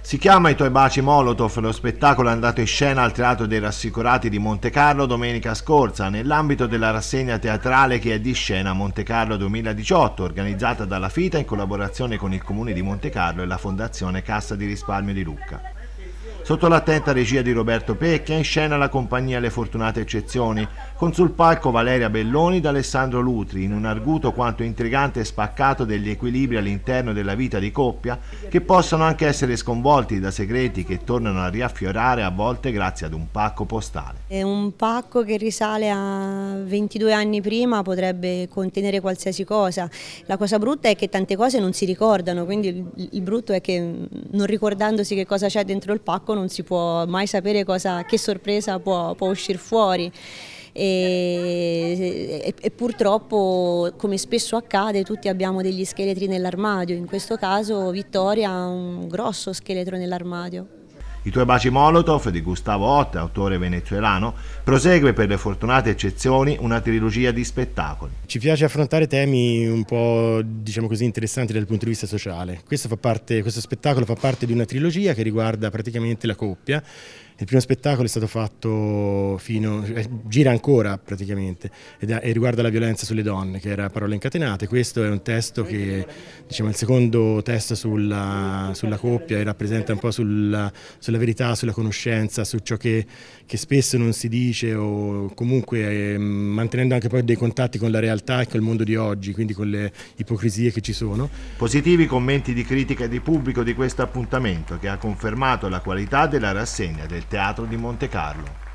Si chiama I tuoi baci Molotov, lo spettacolo è andato in scena al Teatro dei Rassicurati di Monte Carlo domenica scorsa, nell'ambito della rassegna teatrale che è di scena Monte Carlo 2018, organizzata dalla FITA in collaborazione con il Comune di Monte Carlo e la Fondazione Cassa di Risparmio di Lucca. Sotto l'attenta regia di Roberto Pecchia in scena la compagnia Le Fortunate Eccezioni, con sul palco Valeria Belloni ed Alessandro Lutri, in un arguto quanto intrigante spaccato degli equilibri all'interno della vita di coppia, che possono anche essere sconvolti da segreti che tornano a riaffiorare a volte grazie ad un pacco postale. È un pacco che risale a 22 anni prima, potrebbe contenere qualsiasi cosa. La cosa brutta è che tante cose non si ricordano, quindi il brutto è che mm, non ricordandosi che cosa c'è dentro il pacco non si può mai sapere cosa, che sorpresa può, può uscire fuori. E, e, e, purtroppo come spesso accade tutti abbiamo degli scheletri nell'armadio, in questo caso Vittoria ha un grosso scheletro nell'armadio. I tuoi baci Molotov di Gustavo Ott, autore venezuelano, prosegue per le fortunate eccezioni una trilogia di spettacoli. Ci piace affrontare temi un po' diciamo così interessanti dal punto di vista sociale. Questo, parte, questo spettacolo fa parte di una trilogia che riguarda praticamente la coppia. Il primo spettacolo è stato fatto fino, eh, gira ancora praticamente, e riguarda la violenza sulle donne, che era Parole incatenate. Questo è un testo che, diciamo, il secondo testo sulla, sulla coppia e rappresenta un po' sulla, sulla sulla verità, sulla conoscenza, su ciò che, che spesso non si dice o comunque eh, mantenendo anche poi dei contatti con la realtà e col mondo di oggi, quindi con le ipocrisie che ci sono. Positivi commenti di critica e di pubblico di questo appuntamento che ha confermato la qualità della rassegna del Teatro di Monte Carlo.